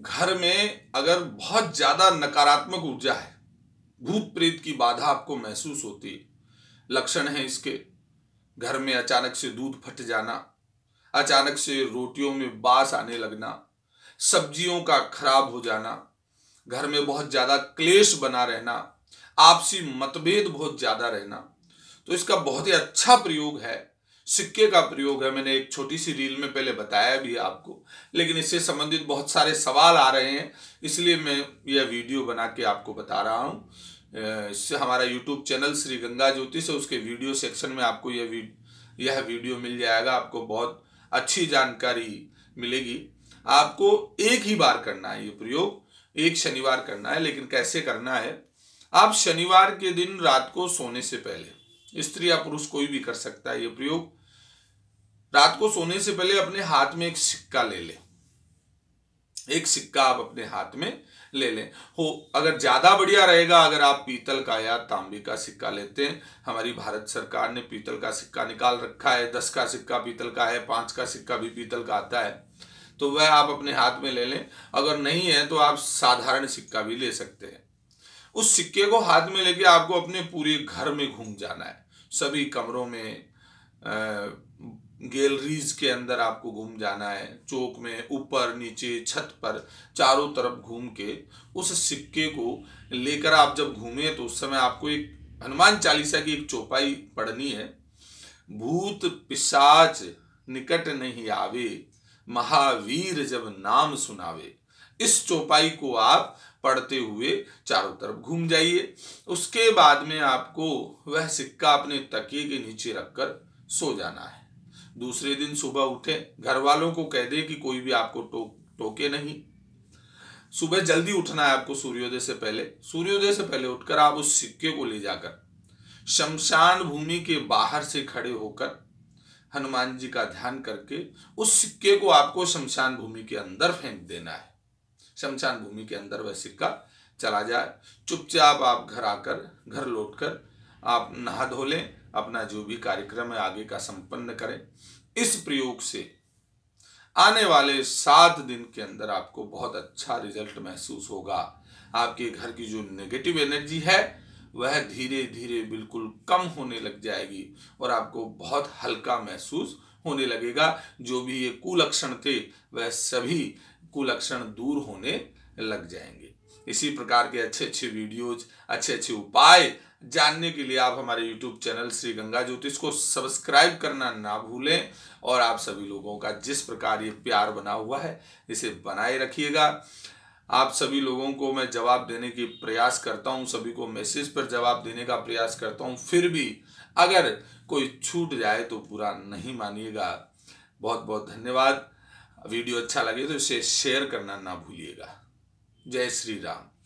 घर में अगर बहुत ज़्यादा नकारात्मक ऊर्जा है भूत प्रेत की बाधा आपको महसूस होती है लक्षण है इसके घर में अचानक से दूध फट जाना अचानक से रोटियों में बास आने लगना सब्जियों का खराब हो जाना घर में बहुत ज़्यादा क्लेश बना रहना आपसी मतभेद बहुत ज़्यादा रहना तो इसका बहुत ही अच्छा प्रयोग है सिक्के का प्रयोग है मैंने एक छोटी सी रील में पहले बताया भी आपको लेकिन इससे संबंधित बहुत सारे सवाल आ रहे हैं इसलिए मैं यह वीडियो बना के आपको बता रहा हूँ इससे हमारा यूट्यूब चैनल श्री गंगा ज्योतिष है उसके वीडियो सेक्शन में आपको यह यह वीडियो मिल जाएगा आपको बहुत अच्छी जानकारी मिलेगी आपको एक ही बार करना है ये प्रयोग एक शनिवार करना है लेकिन कैसे करना है आप शनिवार के दिन रात को सोने से पहले स्त्री या पुरुष कोई भी कर सकता है ये प्रयोग रात को सोने से पहले अपने हाथ में एक सिक्का ले लें एक सिक्का आप अपने हाथ में ले लें हो अगर ज़्यादा बढ़िया रहेगा अगर आप पीतल का या तांबे का सिक्का लेते हैं हमारी भारत सरकार ने पीतल का सिक्का निकाल रखा है दस का सिक्का पीतल का है पांच का सिक्का भी पीतल का आता है तो वह आप अपने हाथ में ले लें अगर नहीं है तो आप साधारण सिक्का भी ले सकते हैं उस सिक्के को हाथ में लेके आपको अपने पूरे घर में घूम जाना है सभी कमरों में आ, गैलरीज के अंदर आपको घूम जाना है चौक में ऊपर नीचे छत पर चारों तरफ घूम के उस सिक्के को लेकर आप जब घूमे तो उस समय आपको एक हनुमान चालीसा की एक चौपाई पढ़नी है भूत पिशाच निकट नहीं आवे महावीर जब नाम सुनावे इस चौपाई को आप पढ़ते हुए चारों तरफ घूम जाइए उसके बाद में आपको वह सिक्का अपने तकिए के नीचे रखकर सो जाना है दूसरे दिन सुबह उठे घर वालों को कह दे कि कोई भी आपको टो, टोके नहीं सुबह जल्दी उठना है आपको सूर्योदय से पहले सूर्योदय से पहले उठकर आप उस सिक्के को ले जाकर शमशान भूमि के बाहर से खड़े होकर हनुमान जी का ध्यान करके उस सिक्के को आपको शमशान भूमि के अंदर फेंक देना है शमशान भूमि के अंदर वह सिक्का चला जाए चुपचाप आप घर आकर घर लौटकर आप नहा धो लें अपना जो भी कार्यक्रम है आगे का संपन्न करें इस प्रयोग से आने वाले सात दिन के अंदर आपको बहुत अच्छा रिजल्ट महसूस होगा आपके घर की जो नेगेटिव एनर्जी है वह धीरे धीरे बिल्कुल कम होने लग जाएगी और आपको बहुत हल्का महसूस होने लगेगा जो भी ये कुलक्षण थे वह सभी कुलक्षण दूर होने लग जाएंगे इसी प्रकार के अच्छे अच्छे वीडियोज अच्छे अच्छे उपाय जानने के लिए आप हमारे यूट्यूब चैनल श्री गंगा ज्योतिष को सब्सक्राइब करना ना भूलें और आप सभी लोगों का जिस प्रकार ये प्यार बना हुआ है इसे बनाए रखिएगा आप सभी लोगों को मैं जवाब देने की प्रयास करता हूँ सभी को मैसेज पर जवाब देने का प्रयास करता हूँ फिर भी अगर कोई छूट जाए तो पूरा नहीं मानिएगा बहुत बहुत धन्यवाद वीडियो अच्छा लगे तो इसे शेयर करना ना भूलिएगा जय श्री राम